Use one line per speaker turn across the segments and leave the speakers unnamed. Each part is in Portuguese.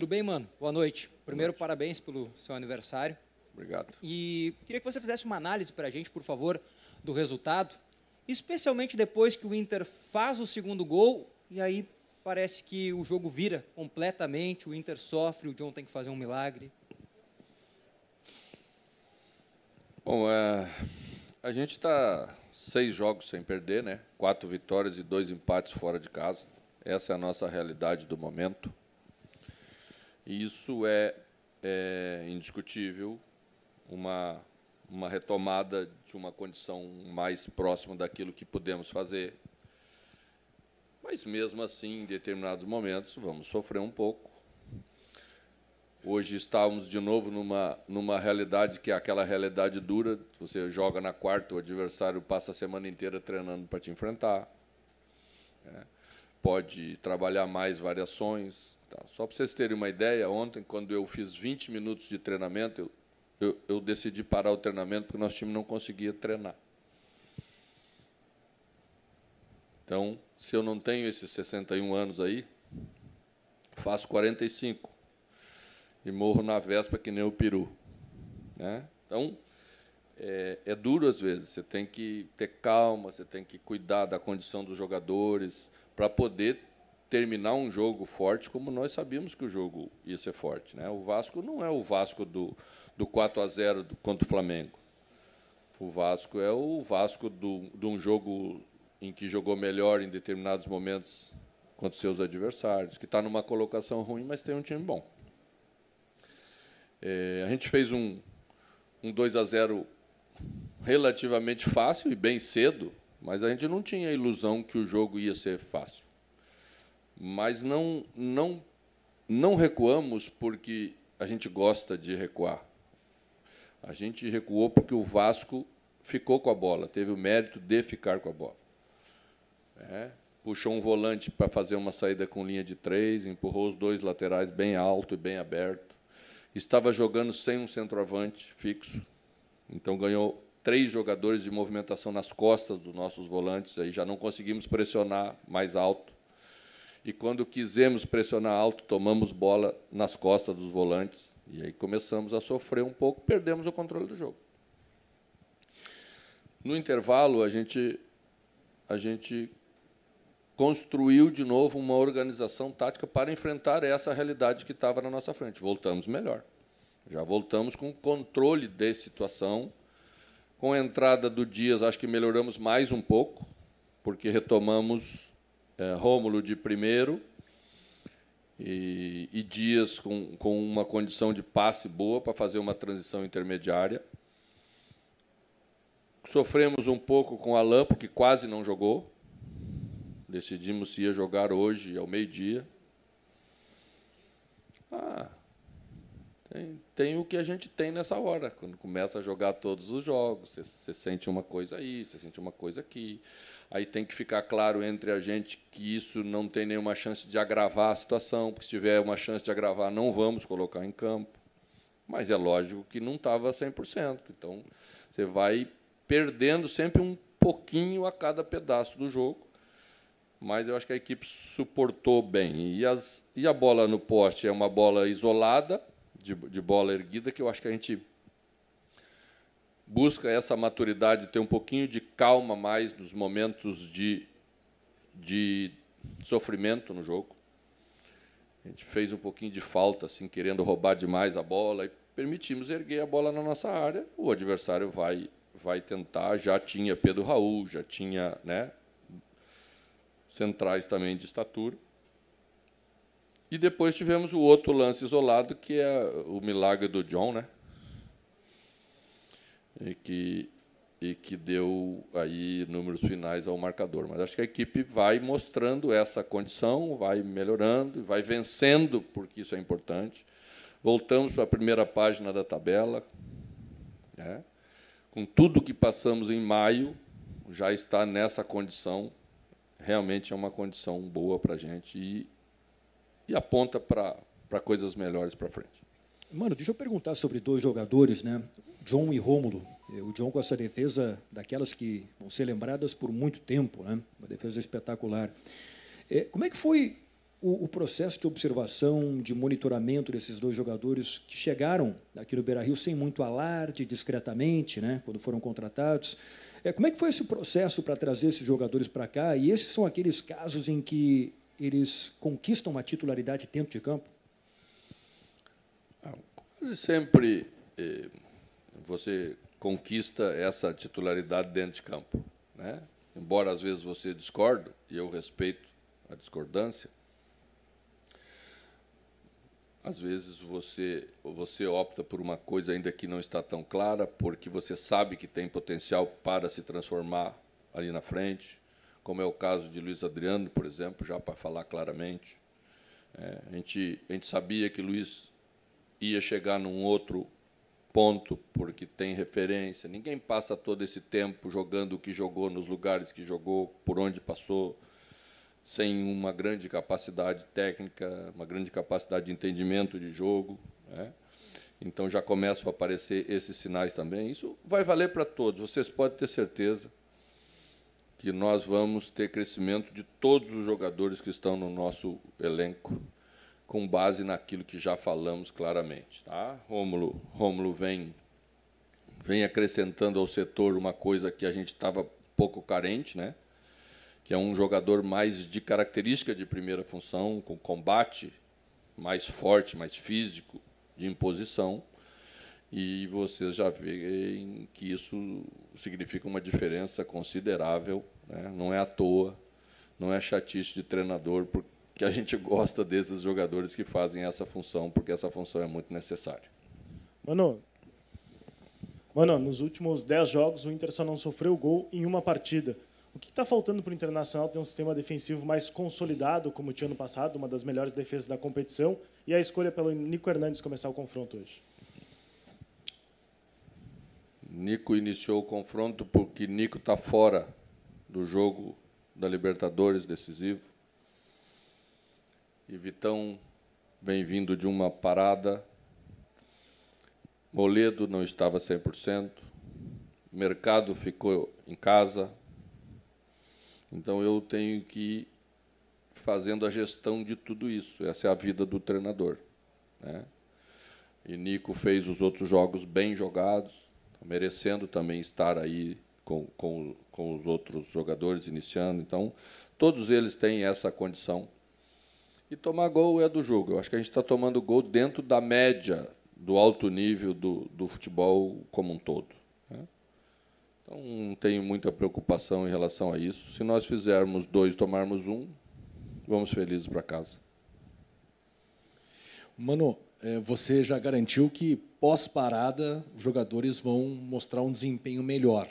tudo bem, mano? Boa noite. Primeiro, Boa noite. parabéns pelo seu aniversário. Obrigado. E queria que você fizesse uma análise para a gente, por favor, do resultado, especialmente depois que o Inter faz o segundo gol e aí parece que o jogo vira completamente, o Inter sofre, o John tem que fazer um milagre.
Bom, é, a gente está seis jogos sem perder, né? Quatro vitórias e dois empates fora de casa. Essa é a nossa realidade do momento. E isso é, é indiscutível uma, uma retomada de uma condição mais próxima daquilo que podemos fazer. Mas, mesmo assim, em determinados momentos, vamos sofrer um pouco. Hoje estávamos de novo numa, numa realidade que é aquela realidade dura. Você joga na quarta, o adversário passa a semana inteira treinando para te enfrentar. É. Pode trabalhar mais variações, Tá, só para vocês terem uma ideia, ontem, quando eu fiz 20 minutos de treinamento, eu, eu, eu decidi parar o treinamento porque o nosso time não conseguia treinar. Então, se eu não tenho esses 61 anos aí, faço 45 e morro na véspera que nem o peru. Né? Então, é, é, duro às vezes, você tem que ter calma, você tem que cuidar da condição dos jogadores para poder terminar um jogo forte como nós sabíamos que o jogo ia ser forte. Né? O Vasco não é o Vasco do, do 4 a 0 contra o Flamengo. O Vasco é o Vasco do, de um jogo em que jogou melhor em determinados momentos contra seus adversários, que está numa colocação ruim, mas tem um time bom. É, a gente fez um, um 2 a 0 relativamente fácil e bem cedo, mas a gente não tinha a ilusão que o jogo ia ser fácil mas não, não, não recuamos porque a gente gosta de recuar. A gente recuou porque o Vasco ficou com a bola, teve o mérito de ficar com a bola. É, puxou um volante para fazer uma saída com linha de três, empurrou os dois laterais bem alto e bem aberto. Estava jogando sem um centroavante fixo, então ganhou três jogadores de movimentação nas costas dos nossos volantes, aí já não conseguimos pressionar mais alto e quando quisemos pressionar alto, tomamos bola nas costas dos volantes e aí começamos a sofrer um pouco, perdemos o controle do jogo. No intervalo, a gente, a gente construiu de novo uma organização tática para enfrentar essa realidade que estava na nossa frente. Voltamos melhor. Já voltamos com controle de situação. Com a entrada do Dias, acho que melhoramos mais um pouco, porque retomamos é, Rômulo de primeiro e, e Dias com, com uma condição de passe boa para fazer uma transição intermediária. Sofremos um pouco com Alain, porque quase não jogou. Decidimos se ia jogar hoje, ao meio-dia. Ah, tem, tem, o que a gente tem nessa hora. Quando começa a jogar todos os jogos, você sente uma coisa aí, você sente uma coisa aqui. Aí tem que ficar claro entre a gente que isso não tem nenhuma chance de agravar a situação, porque se tiver uma chance de agravar, não vamos colocar em campo. Mas é lógico que não estava 100%. Então, você vai perdendo sempre um pouquinho a cada pedaço do jogo. Mas eu acho que a equipe suportou bem. E, as, e a bola no poste é uma bola isolada, de, de bola erguida, que eu acho que a gente busca essa maturidade, ter um pouquinho de calma mais nos momentos de, de sofrimento no jogo. A gente fez um pouquinho de falta, assim, querendo roubar demais a bola e permitimos erguer a bola na nossa área. O adversário vai vai tentar. Já tinha Pedro Raul, já tinha, né, centrais também de estatura. E depois tivemos o outro lance isolado que é o milagre do John, né? e que, e que deu aí números finais ao marcador. Mas acho que a equipe vai mostrando essa condição, vai melhorando, vai vencendo, porque isso é importante. Voltamos para a primeira página da tabela. Né? Com tudo que passamos em maio, já está nessa condição. Realmente é uma condição boa para a gente e, e aponta para, para coisas melhores para frente.
Mano, deixa eu perguntar sobre dois jogadores, né? John e Rômulo. É, o John com essa defesa daquelas que vão ser lembradas por muito tempo, né? Uma defesa espetacular. É, como é que foi o, o, processo de observação, de monitoramento desses dois jogadores que chegaram aqui no Beira-Rio sem muito alarde, discretamente, né? Quando foram contratados. É, como é que foi esse processo para trazer esses jogadores para cá? E esses são aqueles casos em que eles conquistam uma titularidade dentro de campo?
Quase sempre eh, você conquista essa titularidade dentro de campo. Né? Embora às vezes você discorde, e eu respeito a discordância, às vezes você, você opta por uma coisa ainda que não está tão clara, porque você sabe que tem potencial para se transformar ali na frente, como é o caso de Luiz Adriano, por exemplo, já para falar claramente. É, a, gente, a gente sabia que Luiz ia chegar num outro ponto, porque tem referência. Ninguém passa todo esse tempo jogando o que jogou nos lugares que jogou, por onde passou, sem uma grande capacidade técnica, uma grande capacidade de entendimento de jogo. Né? Então já começam a aparecer esses sinais também. Isso vai valer para todos, vocês podem ter certeza que nós vamos ter crescimento de todos os jogadores que estão no nosso elenco com base naquilo que já falamos claramente. Tá? Rômulo, Rômulo vem, vem acrescentando ao setor uma coisa que a gente estava pouco carente, né? que é um jogador mais de característica de primeira função, com combate mais forte, mais físico, de imposição. E vocês já veem que isso significa uma diferença considerável. Né? Não é à toa, não é chatice de treinador, porque que a gente gosta desses jogadores que fazem essa função, porque essa função é muito necessária.
Mano, mano nos últimos 10 jogos, o Inter só não sofreu gol em uma partida. O que está faltando para o Internacional ter um sistema defensivo mais consolidado, como tinha ano passado, uma das melhores defesas da competição, e a escolha pelo Nico Hernandes começar o confronto hoje?
Nico iniciou o confronto porque Nico está fora do jogo da Libertadores decisivo e Vitão, bem-vindo de uma parada. Moledo não estava 100%. Mercado ficou em casa. Então eu tenho que ir fazendo a gestão de tudo isso. Essa é a vida do treinador. Né? E Nico fez os outros jogos bem jogados, merecendo também estar aí com, com, com os outros jogadores iniciando. Então, todos eles têm essa condição e tomar gol é do jogo. Eu acho que a gente está tomando gol dentro da média do alto nível do, do futebol como um todo. Né? Então, não tenho muita preocupação em relação a isso. Se nós fizermos dois tomarmos um, vamos felizes para casa.
Mano, é, você já garantiu que pós-parada os jogadores vão mostrar um desempenho melhor.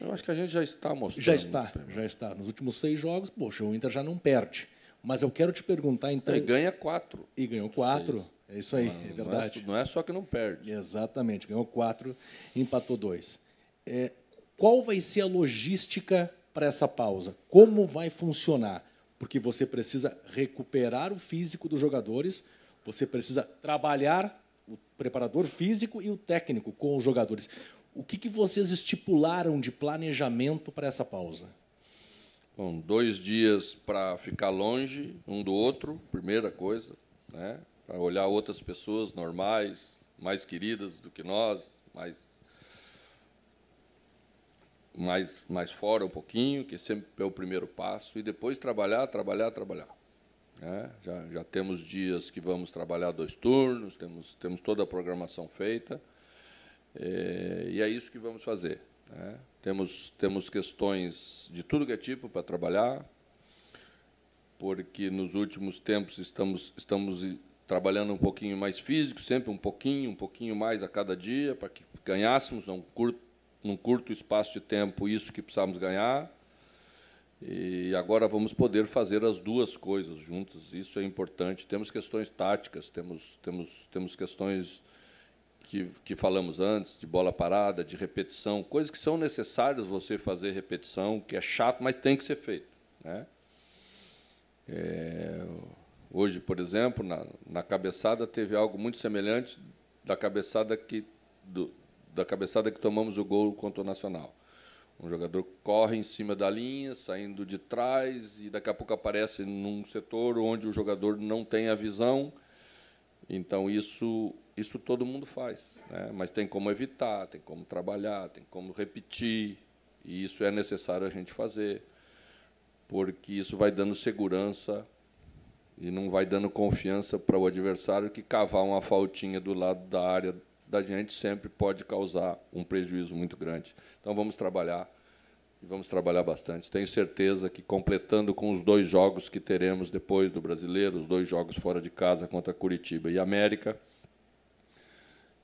Eu acho que a gente já está mostrando. Já está, já está. Nos últimos seis jogos, poxa, o Inter já não perde. Mas eu quero te perguntar, então. E ganha
quatro. E ganhou
é quatro. É isso aí, não, é, é verdade. Não é, só que não perde. Exatamente, ganhou quatro, empatou dois. É, qual vai ser a logística para essa pausa? Como vai funcionar? Porque você precisa recuperar o físico dos jogadores, você precisa trabalhar o preparador físico e o técnico com os jogadores. O que, que vocês estipularam de planejamento para essa pausa?
com dois dias para ficar longe um do outro, primeira coisa, né? para olhar outras pessoas normais, mais queridas do que nós, mais, mais, mais fora um pouquinho, que sempre é o primeiro passo, e depois trabalhar, trabalhar, trabalhar. Né? Já, já temos dias que vamos trabalhar dois turnos, temos, temos toda a programação feita, é, e é isso que vamos fazer. Né? Temos, temos questões de tudo que é tipo para trabalhar, porque nos últimos tempos estamos, estamos trabalhando um pouquinho mais físico, sempre um pouquinho, um pouquinho mais a cada dia, para que ganhássemos num curto, num curto espaço de tempo isso que precisávamos ganhar. E agora vamos poder fazer as duas coisas juntas Isso é importante. Temos questões táticas, temos, temos, temos questões que, que falamos antes, de bola parada, de repetição, coisas que são necessárias você fazer repetição, que é chato, mas tem que ser feito. Né? É, hoje, por exemplo, na, na cabeçada teve algo muito semelhante da cabeçada que, do, da cabeçada que tomamos o gol contra o Nacional. Um jogador corre em cima da linha, saindo de trás, e daqui a pouco aparece num setor onde o jogador não tem a visão. Então, isso isso todo mundo faz, né? mas tem como evitar, tem como trabalhar, tem como repetir, e isso é necessário a gente fazer, porque isso vai dando segurança e não vai dando confiança para o adversário que cavar uma faltinha do lado da área da gente sempre pode causar um prejuízo muito grande. Então vamos trabalhar e vamos trabalhar bastante. Tenho certeza que completando com os dois jogos que teremos depois do Brasileiro, os dois jogos fora de casa contra Curitiba e América,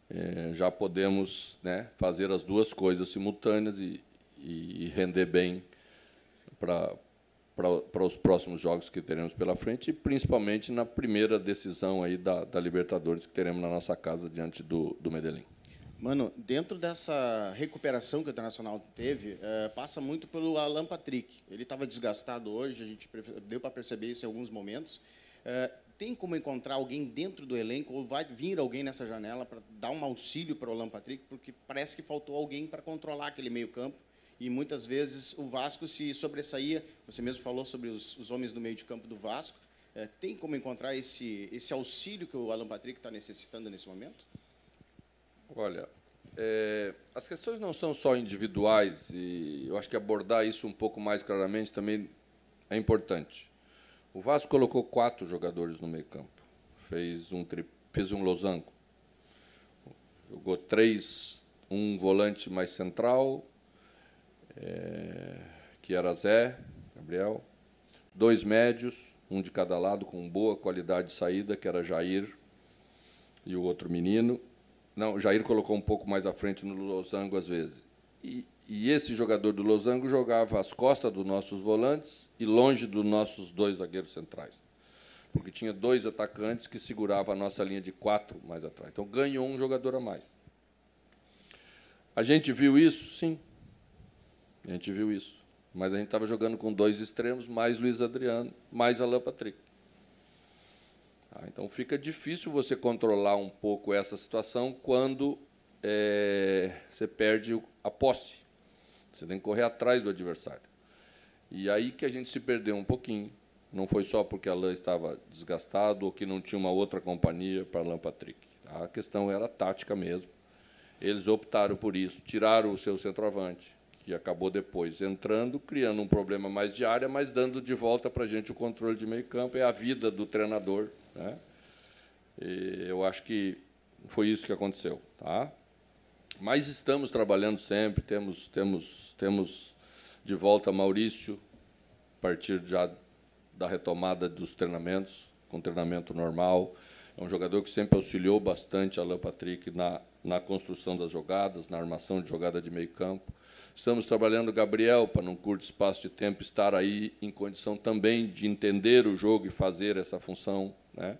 eh, já podemos né, fazer as duas coisas simultâneas e, e render bem para para os próximos jogos que teremos pela frente e principalmente na primeira decisão aí da, da Libertadores que teremos na nossa casa diante do, do Medellín. Mano,
dentro dessa recuperação que o Internacional teve, é, passa muito pelo Alan Patrick. Ele estava desgastado hoje, a gente deu para perceber isso em alguns momentos. É, tem como encontrar alguém dentro do elenco, ou vai vir alguém nessa janela para dar um auxílio para o Alan Patrick, porque parece que faltou alguém para controlar aquele meio-campo. E muitas vezes o Vasco se sobressaía. Você mesmo falou sobre os, os homens do meio de campo do Vasco. É, tem como encontrar esse, esse auxílio que o Alan Patrick está necessitando nesse momento?
Olha, é, as questões não são só individuais, e eu acho que abordar isso um pouco mais claramente também é importante. O Vasco colocou quatro jogadores no meio-campo. Fez um, tri... fez um losango. Jogou três, um volante mais central, é... que era Zé, Gabriel. Dois médios, um de cada lado, com boa qualidade de saída, que era Jair e o outro menino. Não, Jair colocou um pouco mais à frente no losango às vezes. E e esse jogador do Losango jogava às costas dos nossos volantes e longe dos nossos dois zagueiros centrais. Porque tinha dois atacantes que seguravam a nossa linha de quatro mais atrás. Então ganhou um jogador a mais. A gente viu isso? Sim. A gente viu isso. Mas a gente estava jogando com dois extremos, mais Luiz Adriano, mais Alain Patrick. Ah, então fica difícil você controlar um pouco essa situação quando é, você perde a posse. Você tem que correr atrás do adversário. E aí que a gente se perdeu um pouquinho. Não foi só porque a lã estava desgastado ou que não tinha uma outra companhia para a lã Patrick. A questão era tática mesmo. Eles optaram por isso, tiraram o seu centroavante, que acabou depois entrando, criando um problema mais de área, mas dando de volta para a gente o controle de meio campo. É a vida do treinador. Né? eu acho que foi isso que aconteceu. Tá? Mas estamos trabalhando sempre, temos, temos, temos de volta Maurício, a partir já da retomada dos treinamentos, com treinamento normal. É um jogador que sempre auxiliou bastante Alan Patrick na, na construção das jogadas, na armação de jogada de meio campo. Estamos trabalhando o Gabriel para, num curto espaço de tempo, estar aí em condição também de entender o jogo e fazer essa função. Né?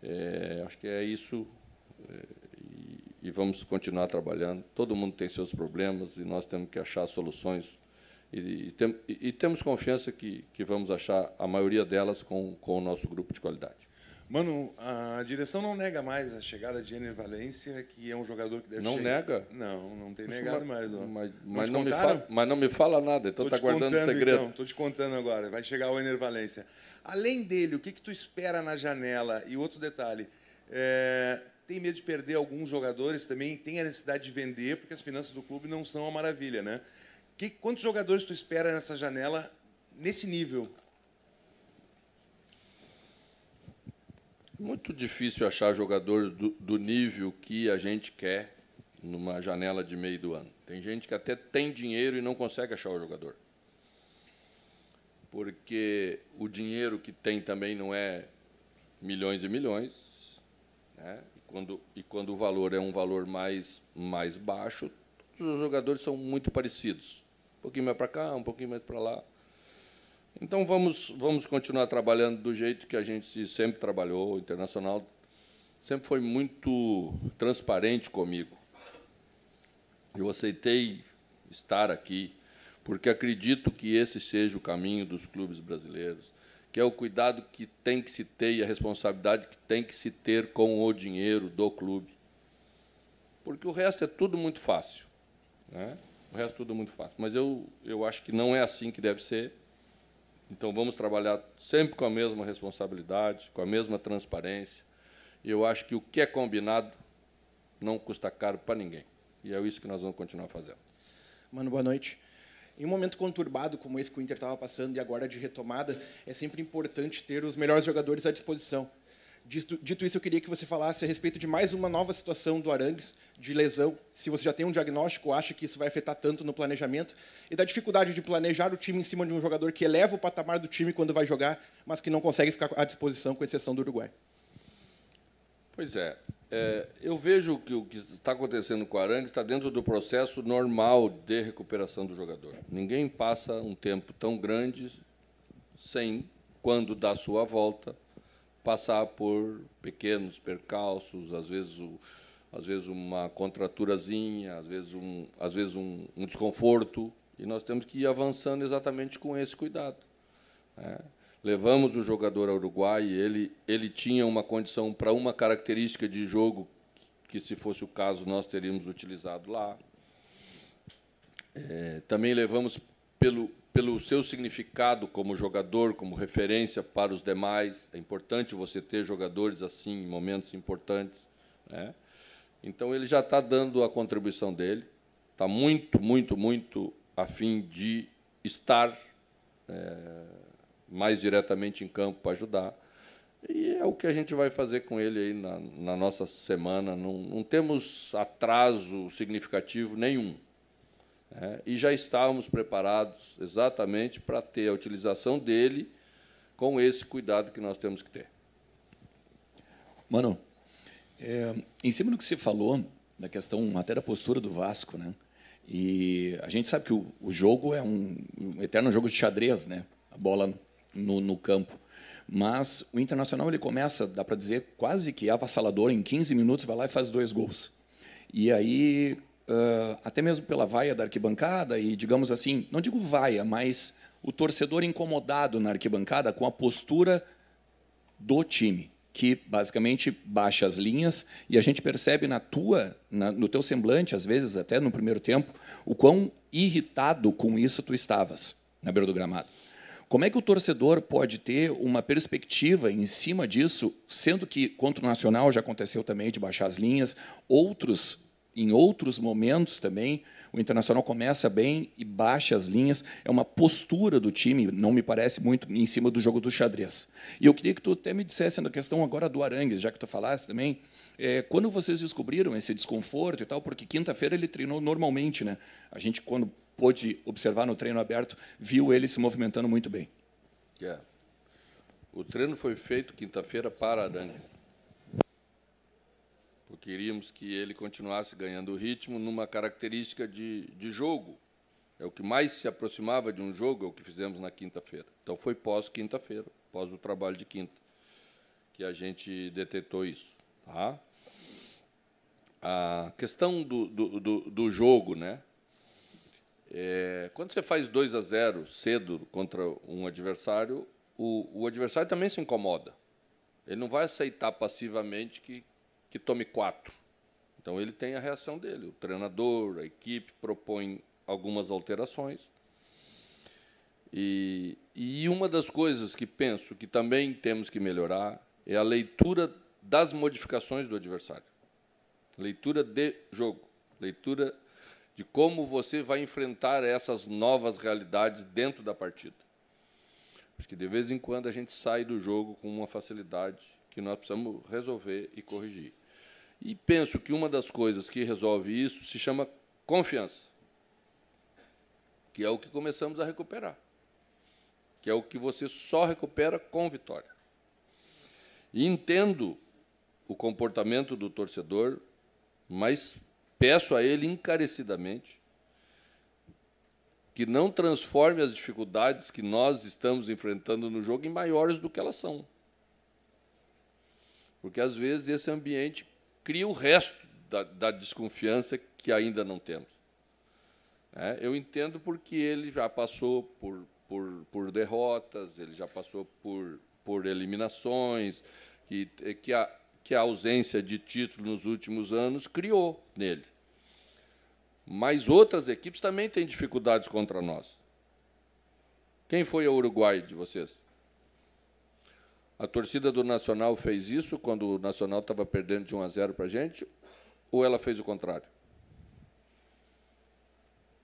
É, acho que é isso. É, e vamos continuar trabalhando. Todo mundo tem seus problemas e nós temos que achar soluções e, e, tem, e, e temos confiança que, que vamos achar a maioria delas com, com o nosso grupo de qualidade.
Mano, a direção não nega mais a chegada de Enervalência Valência, que é um jogador que deve Não chegar. nega? Não, não tem Puxa, negado mas, mais. Ó. Mas, não mas, fala, mas, não me fala,
nada, então está guardando contando, segredo.
estou te contando agora, vai chegar o Enervalência Valência. Além dele, o que, que tu espera na janela? E outro detalhe, é, tem medo de perder alguns jogadores também, tem a necessidade de vender, porque as finanças do clube não são uma maravilha, né? Que, quantos jogadores tu espera nessa janela, nesse nível?
Muito difícil achar jogador do, do nível que a gente quer numa janela de meio do ano. Tem gente que até tem dinheiro e não consegue achar o jogador. Porque o dinheiro que tem também não é milhões e milhões, né? Quando, e quando o valor é um valor mais, mais baixo, todos os jogadores são muito parecidos. Um pouquinho mais para cá, um pouquinho mais para lá. Então vamos, vamos continuar trabalhando do jeito que a gente sempre trabalhou. O Internacional sempre foi muito transparente comigo. Eu aceitei estar aqui porque acredito que esse seja o caminho dos clubes brasileiros que é o cuidado que tem que se ter e a responsabilidade que tem que se ter com o dinheiro do clube. Porque o resto é tudo muito fácil. Né? O resto é tudo muito fácil. Mas eu, eu acho que não é assim que deve ser. Então vamos trabalhar sempre com a mesma responsabilidade, com a mesma transparência. E eu acho que o que é combinado não custa caro para ninguém. E é isso que nós vamos continuar fazendo.
Mano, boa noite. Em um momento conturbado como esse que o Inter estava passando e agora de retomada, é sempre importante ter os melhores jogadores à disposição. Dito, dito, isso, eu queria que você falasse a respeito de mais uma nova situação do Arangues, de lesão, se você já tem um diagnóstico, acha que isso vai afetar tanto no planejamento, e da dificuldade de planejar o time em cima de um jogador que eleva o patamar do time quando vai jogar, mas que não consegue ficar à disposição, com exceção do Uruguai.
Pois é. É, eu vejo que o que está acontecendo com o Arangues está dentro do processo normal de recuperação do jogador. Ninguém passa um tempo tão grande sem, quando dá sua volta, passar por pequenos percalços, às vezes, o, às vezes uma contraturazinha, às vezes, um, às vezes um, um desconforto, e nós temos que ir avançando exatamente com esse cuidado. Né? Levamos o jogador ao Uruguai e ele, ele tinha uma condição para uma característica de jogo que, se fosse o caso, nós teríamos utilizado lá. É, também levamos pelo, pelo seu significado como jogador, como referência para os demais. É importante você ter jogadores assim em momentos importantes. Né? Então, ele já está dando a contribuição dele, está muito, muito, muito a fim de estar. É, mais diretamente em campo para ajudar. E é o que a gente vai fazer com ele aí na, na nossa semana. Não, não, temos atraso significativo nenhum. Né? E já estávamos preparados exatamente para ter a utilização dele com esse cuidado que nós temos que ter.
Mano, é, em cima do que você falou, da questão até da postura do Vasco, né? E a gente sabe que o, o jogo é um, um eterno jogo de xadrez, né? A bola no, no campo. Mas o Internacional ele começa, dá para dizer, quase que avassalador, em 15 minutos vai lá e faz dois gols. E aí, uh, até mesmo pela vaia da arquibancada, e digamos assim, não digo vaia, mas o torcedor incomodado na arquibancada com a postura do time, que basicamente baixa as linhas, e a gente percebe na tua, na, no teu semblante, às vezes até no primeiro tempo, o quão irritado com isso tu estavas na beira do gramado. Como é que o torcedor pode ter uma perspectiva em cima disso, sendo que contra o Nacional já aconteceu também de baixar as linhas, outros em outros momentos também o Internacional começa bem e baixa as linhas, é uma postura do time, não me parece muito em cima do jogo do xadrez. E eu queria que tu até me dissesse na questão agora do Arangues, já que tu falaste também, é, quando vocês descobriram esse desconforto e tal, porque quinta-feira ele treinou normalmente, né? A gente quando pôde observar no treino aberto, viu ele se movimentando muito bem.
É. O treino foi feito quinta-feira para Arane. Porque queríamos que ele continuasse ganhando ritmo numa característica de, de jogo. É o que mais se aproximava de um jogo, é o que fizemos na quinta-feira. Então foi pós-quinta-feira, pós o trabalho de quinta, que a gente detetou isso. Tá? A questão do, do, do, do jogo, né? É, quando você faz 2 a 0 cedo contra um adversário, o, o, adversário também se incomoda. Ele não vai aceitar passivamente que, que tome quatro. Então ele tem a reação dele. O treinador, a equipe propõe algumas alterações. E, e uma das coisas que penso que também temos que melhorar é a leitura das modificações do adversário. Leitura de jogo, leitura de como você vai enfrentar essas novas realidades dentro da partida. Porque de vez em quando a gente sai do jogo com uma facilidade que nós precisamos resolver e corrigir. E penso que uma das coisas que resolve isso se chama confiança, que é o que começamos a recuperar, que é o que você só recupera com vitória. E entendo o comportamento do torcedor, mas Peço a ele encarecidamente que não transforme as dificuldades que nós estamos enfrentando no jogo em maiores do que elas são. Porque, às vezes, esse ambiente cria o resto da, da desconfiança que ainda não temos. É, eu entendo porque ele já passou por, por, por derrotas, ele já passou por, por eliminações, que, que, a, que a ausência de título nos últimos anos criou nele. Mas outras equipes também têm dificuldades contra nós. Quem foi ao Uruguai de vocês? A torcida do Nacional fez isso quando o Nacional estava perdendo de 1 a 0 para a gente? Ou ela fez o contrário?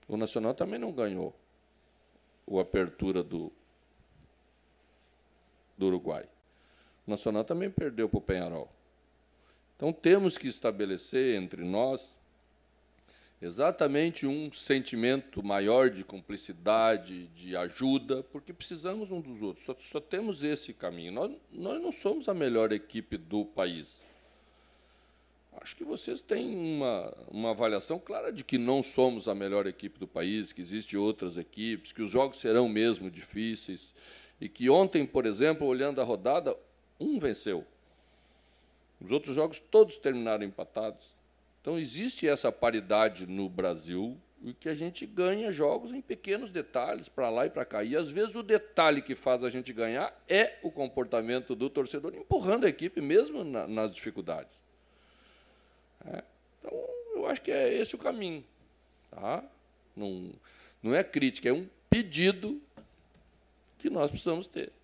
O Nacional também não ganhou o apertura do, do Uruguai. O Nacional também perdeu para o Penharol. Então temos que estabelecer entre nós exatamente um sentimento maior de cumplicidade, de ajuda, porque precisamos um dos outros. Só, só temos esse caminho. Nós, nós não somos a melhor equipe do país. Acho que vocês têm uma, uma avaliação clara de que não somos a melhor equipe do país, que existem outras equipes, que os jogos serão mesmo difíceis. E que ontem, por exemplo, olhando a rodada, um venceu. Os outros jogos todos terminaram empatados. Então, existe essa paridade no Brasil e que a gente ganha jogos em pequenos detalhes, para lá e para cá. E às vezes o detalhe que faz a gente ganhar é o comportamento do torcedor empurrando a equipe, mesmo na, nas dificuldades. É. Então, eu acho que é esse o caminho. Tá? Não, não é crítica, é um pedido que nós precisamos ter.